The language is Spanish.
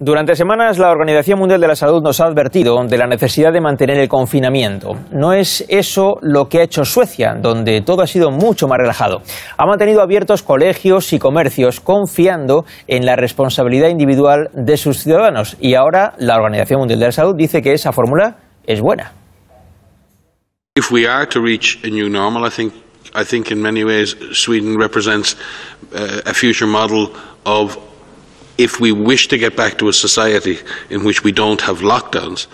Durante semanas la Organización Mundial de la Salud nos ha advertido de la necesidad de mantener el confinamiento. No es eso lo que ha hecho Suecia, donde todo ha sido mucho más relajado. Ha mantenido abiertos colegios y comercios confiando en la responsabilidad individual de sus ciudadanos. Y ahora la Organización Mundial de la Salud dice que esa fórmula es buena. if we wish to get back to a society in which we don't have lockdowns,